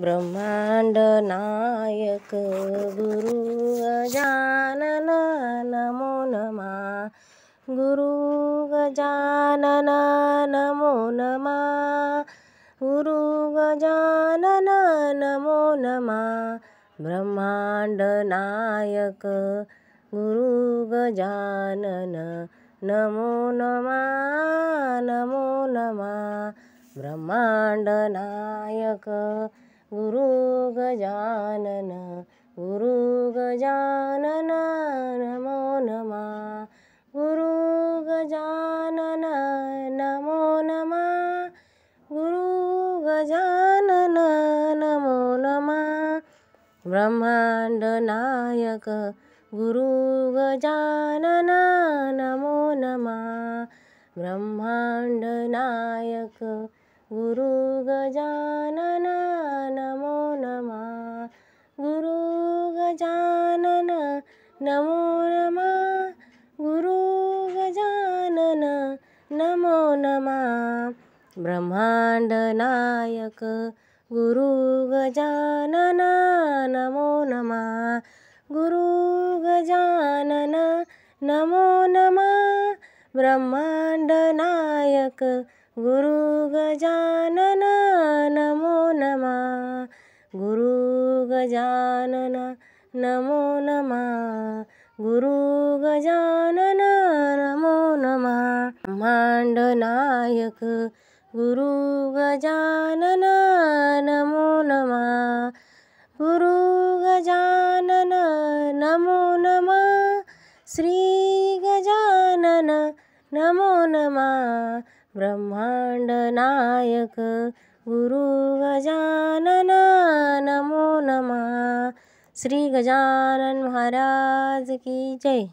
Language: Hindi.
ब्रह्मांड नायक गुरु गजानन नमो नमा गुरु गजानन नमो नमा गुरु गजानन नमो नमा ब्रह्मांड नायक गुरु गजानन नमो नमा नमो नमा नायक गुरु गजानन गुरु गजानन नमो नमा गुरु गजानन नमो नमा गुरु गजानन नमो नमा ब्रह्माण्ड नायक गुरु गजानन नमो नमा ब्रह्माण्ड नायक गुरु गजानन गजानन नमो नमः गुरु गजानन नमो नमः नायक गुरु गजानन नमो नमः गुरु गजानन नमो नमः नायक गुरु गजानन नमो नमः गुरु गजानन नमो नमः गुरु गजानन नमो नमः ब्रह्माण्ड नायक गुरु गजानन नमो नमः गुरु गजानन नमो नमः श्री गजानन नमो नमः ब्रह्मांड नायक गुरु गजानन नमो नमः श्री गजानन महाराज की जय